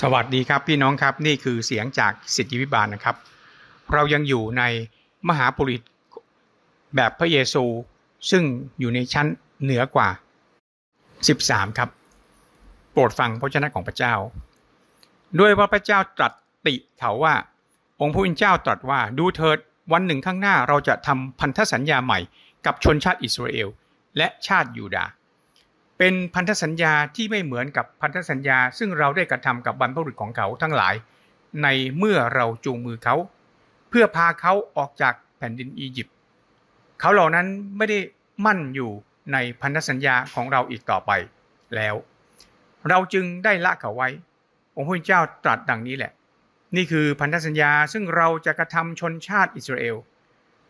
สวัสดีครับพี่น้องครับ นี่คือเสียงจากสิทธิวิบาลนะครับ เรายังอยู่ในมหาปุริตแบบพระเยซู ซึ่งอยู่ในชั้นเหนือกว่า 13 ครับ โปรดฟังพระชนะของพระเจ้า ด้วยว่าพระเจ้าตรัสติเขาว่าองค์ผู้เป็นเจ้าตรัสว่าดูเถิดวันหนึ่งข้างหน้าเราจะทำพันธสัญญาใหม่ กับชนชาติอิสราเอลและชาติยูดาห์เป็นพันธสัญญาที่ไม่เหมือนกับพันธสัญญา ซึ่งเราได้กระทำกับบรรพบุรุษของเขาทั้งหลายในเมื่อเราจูงมือเขา เพื่อพาเขาออกจากแผ่นดินอียิปต์เขาเหล่านั้นไม่ได้มั่นอยู่ในพันธสัญญาของเราอีกต่อไปแล้ว เราจึงได้ละเขาไว้ องค์พระเจ้าตรัสดังนี้แหละ นี่คือพันธสัญญาซึ่งเราจะกระทำชนชาติอิสราเอล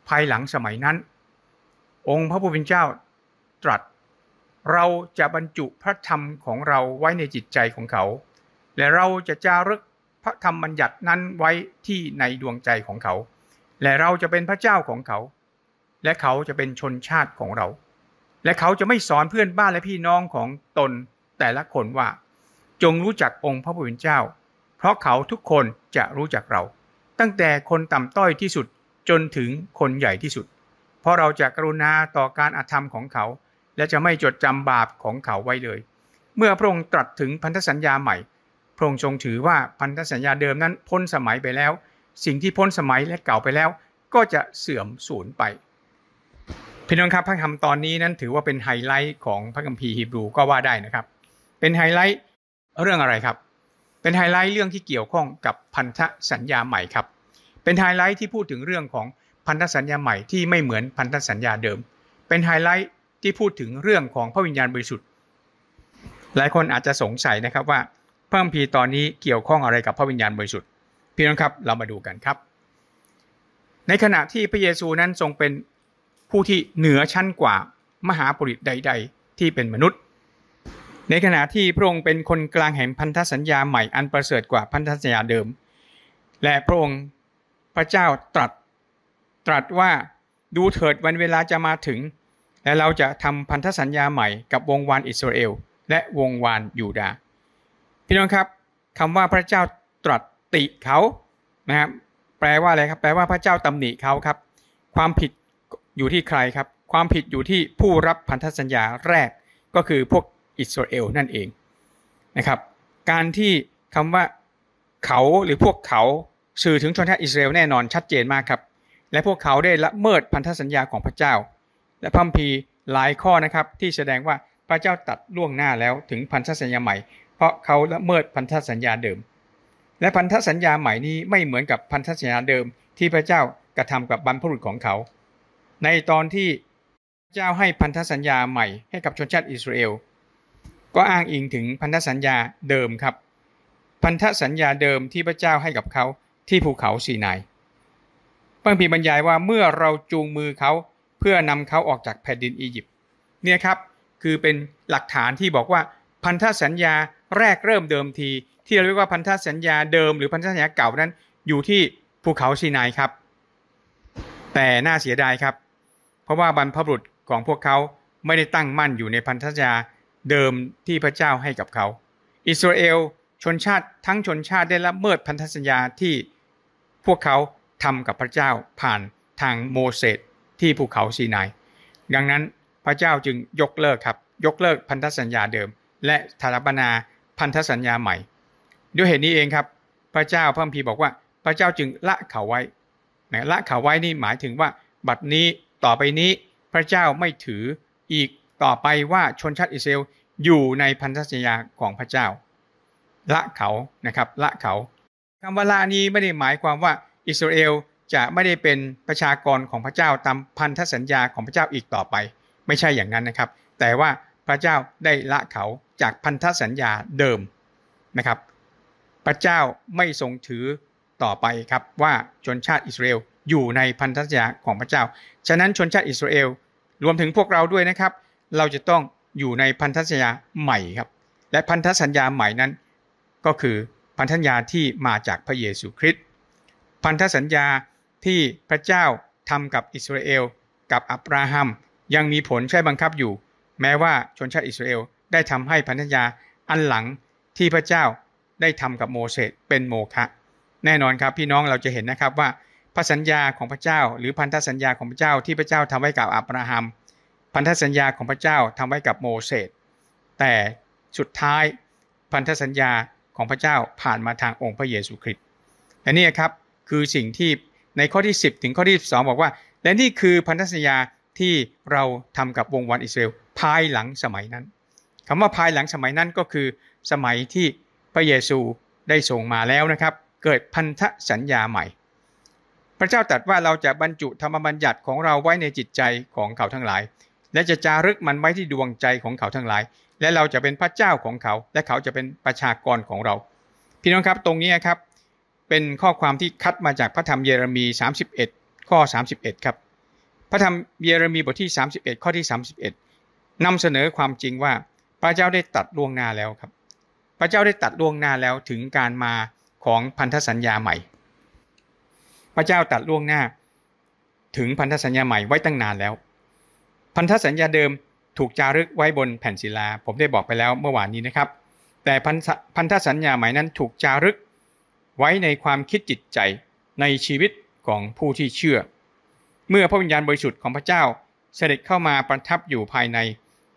ภายหลังสมัยนั้น องค์พระผู้เป็นเจ้าตรัสเราจะบรรจุพระธรรมของเราไว้ในจิตใจของเขา และเราจะจารึกพระธรรมบัญญัตินั้นไว้ที่ในดวงใจของเขา และเราจะเป็นพระเจ้าของเขา และเขาจะเป็นชนชาติของเรา และเขาจะไม่สอนเพื่อนบ้านและพี่น้องของตน แต่ละคนว่า จงรู้จักองค์พระผู้เป็นเจ้า เพราะเขาทุกคนจะรู้จักเรา ตั้งแต่คนต่ำต้อยที่สุดจนถึงคนใหญ่ที่สุด เพราะเราจะกรุณาต่อการอาธรรมของเขาและจะไม่จดจำบาปของเขาไว้เลย เมื่อพระองค์ตรัสถึงพันธสัญญาใหม่ พระองค์ทรงถือว่าพันธสัญญาเดิมนั้น พ้นสมัยไปแล้ว สิ่งที่พ้นสมัยและเก่าไปแล้ว ก็จะเสื่อมสูญไปพี่น้องครับพระคำตอนนี้นั้นถือว่าเป็นไฮไลท์ของพระคัมภีร์ฮีบรูก็ว่าได้นะครับ เป็นไฮไลท์เรื่องอะไรครับ เป็นไฮไลท์เรื่องที่เกี่ยวข้องกับพันธสัญญาใหม่ครับ เป็นไฮไลท์ที่พูดถึงเรื่องของพันธสัญญาใหม่ที่ไม่เหมือนพันธสัญญาเดิม เป็นไฮไลท์ที่พูดถึงเรื่องของพระวิญญาณบริสุทธิ์ หลายคนอาจจะสงสัยนะครับว่าพระคัมภีร์ตอนนี้เกี่ยวข้องอะไรกับพระวิญญาณบริสุทธิ์พี่น้องครับเรามาดูกันครับ ในขณะที่พระเยซูนั้นทรงเป็นผู้ที่เหนือชั้นกว่ามหาปุริตใดๆที่เป็นมนุษย์ ในขณะที่พระองค์เป็นคนกลางแห่งพันธสัญญาใหม่อันประเสริฐกว่าพันธสัญญาเดิม และพระองค์พระเจ้าตรัสตรัสว่าดูเถิดวันเวลาจะมาถึงและเราจะทำพันธสัญญาใหม่กับวงวานอิสราเอลและวงวานยูดาพี่น้องครับคำว่าพระเจ้าตรัสติเขานะครับแปลว่าอะไรครับแปลว่าพระเจ้าตำหนิเขาครับ ความผิดอยู่ที่ใครครับ ความผิดอยู่ที่ผู้รับพันธสัญญาแรกก็คือพวกอิสราเอลนั่นเองนะครับการที่คำว่าเขาหรือพวกเขาสื่อถึงชนชาติอิสราเอลแน่นอนชัดเจนมากครับและพวกเขาได้ละเมิดพันธสัญญาของพระเจ้าและพัมพีหลายข้อนะครับที่แสดงว่าพระเจ้าตัดล่วงหน้าแล้วถึงพันธสัญญาใหม่ เพราะเขาละเมิดพันธสัญญาเดิม และพันธสัญญาใหม่นี้ไม่เหมือนกับพันธสัญญาเดิมที่พระเจ้ากระทำกับบรรพบุรุษของเขา ในตอนที่พระเจ้าให้พันธสัญญาใหม่ให้กับชนชาติอิสราเอลก็อ้างอิงถึงพันธสัญญาเดิมครับ พันธสัญญาเดิมที่พระเจ้าให้กับเขาที่ภูเขาสีนายพระพีบรรยายว่าเมื่อเราจูงมือเขาเพื่อนำเขาออกจากแผ่นดินอียิปต์ เนี่ยครับคือเป็นหลักฐานที่บอกว่าพันธสัญญาแรกเริ่มเดิมที ที่เราเรียกว่าพันธสัญญาเดิมหรือพันธสัญญาเก่านั้นอยู่ที่ภูเขาซีนายครับ แต่น่าเสียดายครับ เพราะว่าบรรพบุรุษของพวกเขาไม่ได้ตั้งมั่นอยู่ในพันธสัญญาเดิมที่พระเจ้าให้กับเขา อิสราเอลชนชาติทั้งชนชาติได้ละเมิดพันธสัญญาที่พวกเขาทำกับพระเจ้าผ่านทางโมเสสที่ภูเขาซีนายดังนั้นพระเจ้าจึงยกเลิกครับยกเลิกพันธสัญญาเดิมและถาปนาพันธสัญญาใหม่ ด้วยเหตุนี้เองครับพระเจ้าพระพีบอกว่าพระเจ้าจึงละเขาไว้นะละเขาไว้นี่หมายถึงว่าบัดนี้ต่อไปนี้พระเจ้าไม่ถืออีกต่อไปว่าชนชาติอิสราเอลอยู่ในพันธสัญญาของพระเจ้า ละเขานะครับละเขาคาว่าละนี้ไม่ได้หมายความว่าอิสราเอลจะไม่ได้เป็นประชากรของพระเจ้าตามพันธสัญญาของพระเจ้าอีกต่อไป ไม่ใช่อย่างนั้นนะครับ แต่ว่าพระเจ้าได้ละเขาจากพันธสัญญาเดิมนะครับ พระเจ้าไม่ทรงถือต่อไปครับว่าชนชาติอิสราเอลอยู่ในพันธสัญญาของพระเจ้าฉะนั้นชนชาติอิสราเอลรวมถึงพวกเราด้วยนะครับ เราจะต้องอยู่ในพันธสัญญาใหม่ครับ และพันธสัญญาใหม่นั้น ก็คือพันธสัญญาที่มาจากพระเยซูคริสต์พันธสัญญาที่พระเจ้าทำกับอิสราเอลกับอับราฮัมยังมีผลใช้บังคับอยู่ แม้ว่าชนชาติอิสราเอลได้ทำให้พันธญาอันหลังที่พระเจ้าได้ทำกับโมเสสเป็นโมฆะแน่นอนครับพี่น้องเราจะเห็นนะครับว่า พระสัญญาของพระเจ้าหรือพันธสัญญาของพระเจ้าที่พระเจ้าทำไว้กับอับราฮัมพันธสัญญาของพระเจ้าทำไว้กับโมเสสแต่สุดท้าย พันธสัญญาของพระเจ้าผ่านมาทางองค์พระเยซูคริสต์และนี่ครับคือสิ่งที่ในข้อที่ 10 ถึงข้อที่12บอกว่าและนี่คือพันธสัญญาที่เราทำกับวงวันอิสราเอลภายหลังสมัยนั้น คำว่าภายหลังสมัยนั้นก็คือ สมัยที่พระเยซูได้ส่งมาแล้วนะครับ เกิดพันธสัญญาใหม่ พระเจ้าตรัสว่าเราจะบรรจุ ธรรมบัญญัติของเราไว้ในจิตใจของเขาทั้งหลาย และจะจารึกมันไว้ที่ดวงใจของเขาทั้งหลาย และเราจะเป็นพระเจ้าของเขา และเขาจะเป็นประชากรของเราพี่น้องครับตรงนี้ครับเป็นข้อความที่คัดมาจากพระธรรมเยเรมี31 ข้อ 31ครับพระธรรมเยเรมีบทที่ 31 ข้อที่ 31 นำเสนอความจริงว่าพระเจ้าได้ตัดล่วงหน้าแล้วครับ พระเจ้าได้ตัดล่วงหน้าแล้วถึงการมาของพันธสัญญาใหม่ พระเจ้าตัดล่วงหน้า ถึงพันธสัญญาใหม่ไว้ตั้งนานแล้ว พันธสัญญาเดิมถูกจารึกไว้บนแผ่นศิลาผมได้บอกไปแล้วเมื่อวานนี้นะครับ แต่พันธสัญญาใหม่นั้นถูกจารึกไว้ในความคิดจิตใจในชีวิตของผู้ที่เชื่อ เมื่อพระวิญญาณบริสุทธิ์ของพระเจ้าเสด็จเข้ามาประทับอยู่ภายใน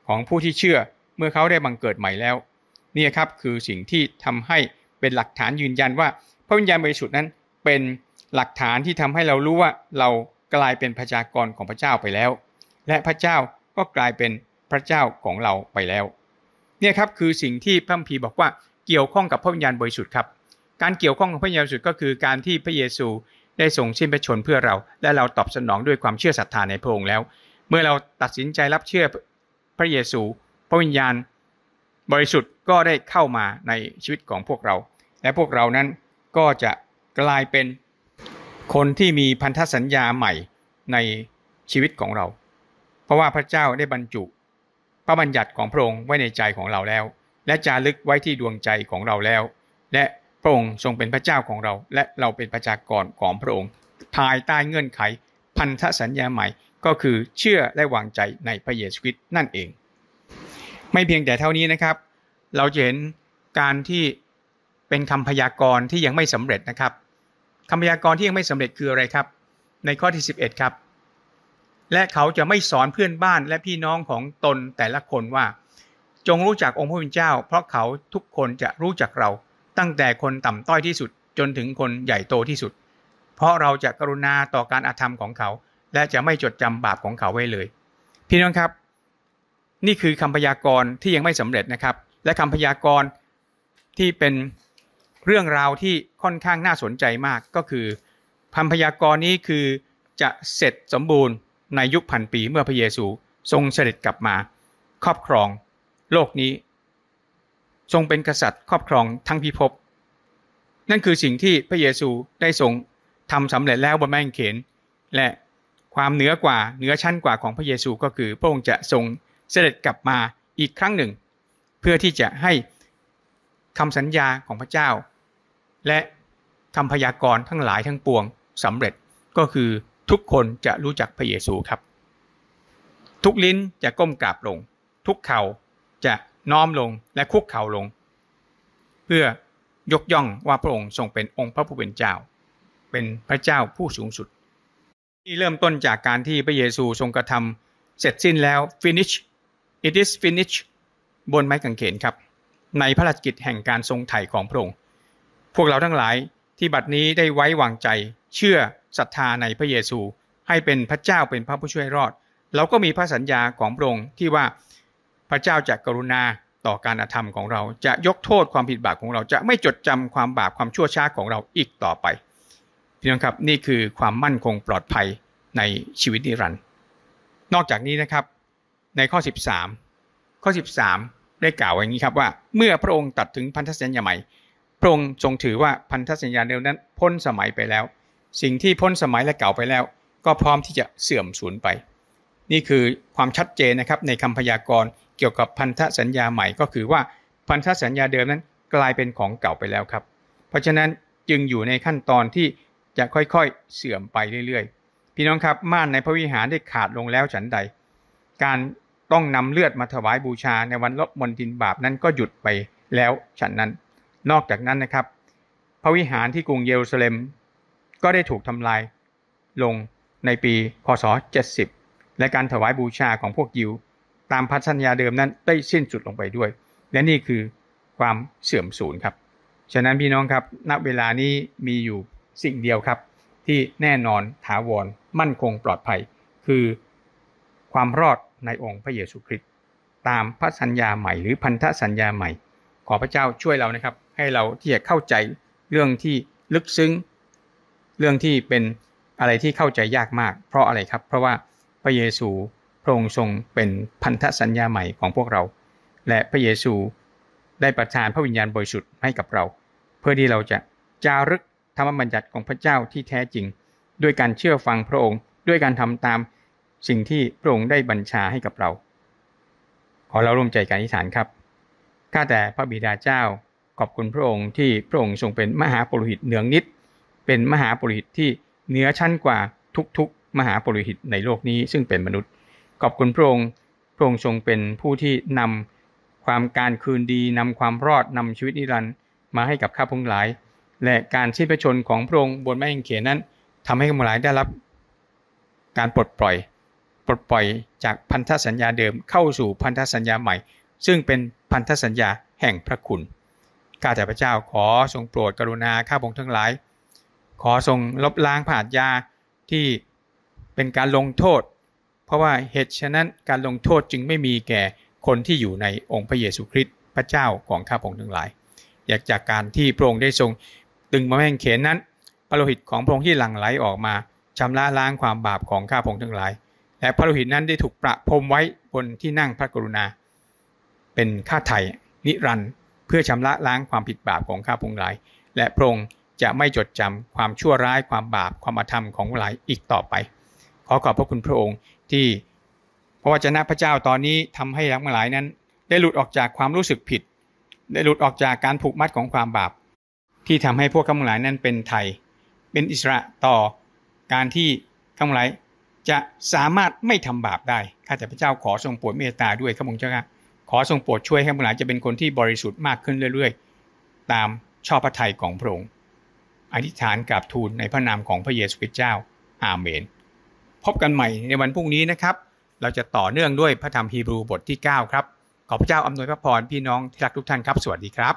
ของผู้ที่เชื่อเมื่อเขาได้บังเกิดใหม่แล้วนี่ครับคือสิ่งที่ทำให้เป็นหลักฐานยืนยันว่า พระวิญญาณบริสุทธิ์นั้น เป็นหลักฐานที่ทำให้เรารู้ว่าเรากลายเป็นประชากรของพระเจ้าไปแล้ว และพระเจ้าก็กลายเป็นพระเจ้าของเราไปแล้วเนี่ยครับคือสิ่งที่พระพีบอกว่าเกี่ยวข้องกับพระวิญญาณบริสุทธิ์ครับการเกี่ยวข้องของพระเยซูก็คือการที่พระเยซูได้ส่งชิ้นพระชนเพื่อเราและเราตอบสนองด้วยความเชื่อศรัทธาในพระองค์แล้ว เมื่อเราตัดสินใจรับเชื่อพระเยซู พระวิญญาณ บริสุทธิ์ก็ได้เข้ามาในชีวิตของพวกเรา และพวกเรานั้นก็จะกลายเป็นคนที่มีพันธสัญญาใหม่ในชีวิตของเรา เพราะว่าพระเจ้าได้บรรจุพระบัญญัติของพระองค์ไว้ในใจของเราแล้ว และจารึกไว้ที่ดวงใจของเราแล้วและระองค์ทรงเป็นพระเจ้าของเราและเราเป็นประชากรของพระองค์ ภายใต้เงื่อนไข พันธสัญญาใหม่ ก็คือเชื่อและวางใจในพระเยซูคริสต์นั่นเอง ไม่เพียงแต่เท่านี้นะครับ เราจะเห็นการที่เป็นคำพยากรณ์ที่ยังไม่สำเร็จนะครับคำพยากรณ์ที่ยังไม่สำเร็จคืออะไรครับ ในข้อที่ 11 ครับ และเขาจะไม่สอนเพื่อนบ้านและพี่น้องของตนแต่ละคนว่า จงรู้จักองค์พระผู้เป็นเจ้า เพราะเขาทุกคนจะรู้จักเราตั้งแต่คนต่ำต้อยที่สุด จนถึงคนใหญ่โตที่สุด เพราะเราจะกรุณาต่อการอาธรรมของเขา และจะไม่จดจำบาปของเขาไว้เลย พี่น้องครับ นี่คือคำพยากรณ์ที่ยังไม่สำเร็จนะครับ และคำพยากรณ์ที่เป็นเรื่องราวที่ค่อนข้างน่าสนใจมากก็คือคำพยากรณ์นี้คือจะเสร็จสมบูรณ์ในยุคพันปีเมื่อพระเยซูทรงเสด็จกลับมาครอบครองโลกนี้ทรงเป็นกษัตริย์ครอบครองทั้งพิภพนั่นคือสิ่งที่พระเยซูได้ทรงทำสำเร็จแล้วบนแม่งเขน และความเหนือกว่าเหนือชั้นกว่าของพระเยซูก็คือพระองค์จะทรงเสด็จกลับมาอีกครั้งหนึ่ง เพื่อที่จะให้คำสัญญาของพระเจ้า และคำพยากรณ์ทั้งหลายทั้งปวงสำเร็จก็คือทุกคนจะรู้จักพระเยซูครับ ทุกลิ้นจะก้มกราบลง ทุกเข่าจะน้อมลงและคุกเข่าลง เพื่อยกย่องว่าพระองค์ทรงเป็นองค์พระผู้เป็นเจ้า เป็นพระเจ้าผู้สูงสุด ที่เริ่มต้นจากการที่พระเยซูทรงกระทำเสร็จสิ้นแล้ว finish it is finish บนไม้กางเขนครับ ในพระราชกิจแห่งการทรงไถ่ของพระองค์พวกเราทั้งหลายที่บัดนี้ได้ไว้วางใจเชื่อศรัทธาในพระเยซูให้เป็นพระเจ้าเป็นพระผู้ช่วยรอดเราก็มีพระสัญญาของพระองค์ที่ว่าพระเจ้าจะกรุณาต่อการอาธรรมของเรา จะยกโทษความผิดบาปของเรา จะไม่จดจำความบาปความชั่วช้าของเราอีกต่อไป พี่น้องครับนี่คือความมั่นคงปลอดภัยในชีวิตนิรันดร์ นอกจากนี้นะครับในข้อ 13 ข้อ 13 ได้กล่าวอย่างนี้ครับว่า เมื่อพระองค์ตัดถึงพันธสัญญาใหม่ พระองค์ทรงถือว่าพันธสัญญาเดิมนั้นพ้นสมัยไปแล้ว สิ่งที่พ้นสมัยและเก่าไปแล้ว ก็พร้อมที่จะเสื่อมสูญไป นี่คือความชัดเจนนะครับในคำพยากรณ์เกี่ยวกับพันธสัญญาใหม่ก็คือว่าพันธสัญญาเดิมนั้นกลายเป็นของเก่าไปแล้วครับ เพราะฉะนั้นจึงอยู่ในขั้นตอนที่จะค่อยๆเสื่อมไปเรื่อยๆ พี่น้องครับ ม่านในพระวิหารได้ขาดลงแล้วฉันใด การต้องนำเลือดมาถวายบูชาในวันลบมนตินบาปนั้นก็หยุดไปแล้วฉันนั้น นอกจากนั้นนะครับ พระวิหารที่กรุงเยรูซาเล็ม ก็ได้ถูกทำลายลงในปีพศ70 และการถวายบูชาของพวกยิวตามพันธสัญญาเดิมนั้นได้สิ้นสุดลงไปด้วยและนี่คือความเสื่อมสูญครับ ฉะนั้นพี่น้องครับณเวลานี้มีอยู่สิ่งเดียวครับ ที่แน่นอน ถาวร มั่นคงปลอดภัย คือความรอดในองค์พระเยซูคริสต์ตามพันธสัญญาใหม่หรือพันธสัญญาใหม่ ขอพระเจ้าช่วยเรานะครับ ให้เราที่จะเข้าใจเรื่องที่ลึกซึ้งเรื่องที่เป็นอะไรที่เข้าใจยากมาก เพราะอะไรครับ เพราะว่าพระเยซูพระองค์ทรงเป็นพันธสัญญาใหม่ของพวกเรา และพระเยซูได้ประทานพระวิญญาณบริสุทธิ์ให้กับเรา เพื่อที่เราจะจารึกธรรมบัญญัติของพระเจ้าที่แท้จริงด้วยการเชื่อฟังพระองค์ด้วยการทำตามสิ่งที่พระองค์ได้บัญชาให้กับเรา ขอเราร่วมใจการอธิษฐานครับ ข้าแต่พระบิดาเจ้าขอบคุณพระองค์ที่พระองค์ทรงเป็นมหาปุโรหิตเหนืองนิด เป็นมหาปุโรหิตที่เหนือชั้นกว่าทุกๆ มหาปุโรหิตในโลกนี้ซึ่งเป็นมนุษย์ขอบคุณพระองค์พระองค์ทรงเป็นผู้ที่นำความการคืนดีนำความรอดนำชีวิตนิรันดร์มาให้กับข้าพงศ์หลาย และการชี้พระชนของพระองค์บนไม้ห่งเขนนั้น ทำให้ข้าพงศ์หลายได้รับการปลดปล่อย ปลดปล่อยจากพันธสัญญาเดิมเข้าสู่พันธสัญญาใหม่ ซึ่งเป็นพันธสัญญาแห่งพระคุณ ข้าแต่พระเจ้าขอทรงโปรดกรุณาข้าพงศ์ทั้งหลาย ขอทรงลบล้างผาดยาที่เป็นการลงโทษเพราะว่าเหตุฉะนั้นการลงโทษจึงไม่มีแก่คนที่อยู่ในองค์พระเยซูคริสต์พระเจ้าของข้าพงศ์ทั้งหลาย อยากจากการที่พระองค์ได้ทรงตึงมาแม่งเขนนั้นพระโลหิตของพระองค์ที่หลั่งไหลออกมาชำระล้างความบาปของข้าพงศ์ทั้งหลาย และพระโลหิตนั้นได้ถูกประพรมไว้บนที่นั่งพระกรุณา เป็นค่าไถ่นิรันด์เพื่อชำระล้างความผิดบาปของข้าพงศ์หลาย และพระองค์จะไม่จดจำความชั่วร้ายความบาปความอธรรมของหลายอีกต่อไป ขอขอบพระคุณพระองค์ที่พระวจนะพระเจ้าตอนนี้ทำให้ทั้งหลายนั้น ได้หลุดออกจากความรู้สึกผิด ได้หลุดออกจากการผูกมัดของความบาป ที่ทำให้พวกทั้งหลายนั้นเป็นไทยเป็นอิสระต่อการที่ทั้งหลายจะสามารถไม่ทำบาปได้ข้าแต่พระเจ้าขอทรงโปรดเมตตาด้วยข้าพงเจ้าค่ะขอทรงโปรดช่วยให้ทั้งหลายจะเป็นคนที่บริสุทธิ์มากขึ้นเรื่อย ๆ ตามชอบพระทัยของพระองค์อธิษฐานกับทูลในพระนามของพระเยซูคริสต์เจ้าอาเมนพบกันใหม่ในวันพรุ่งนี้นะครับ เราจะต่อเนื่องด้วยพระธรรมฮีบรูบทที่ 9 ครับ ขอพระเจ้าอำนวยพระพรพี่น้องที่รักทุกท่านครับ สวัสดีครับ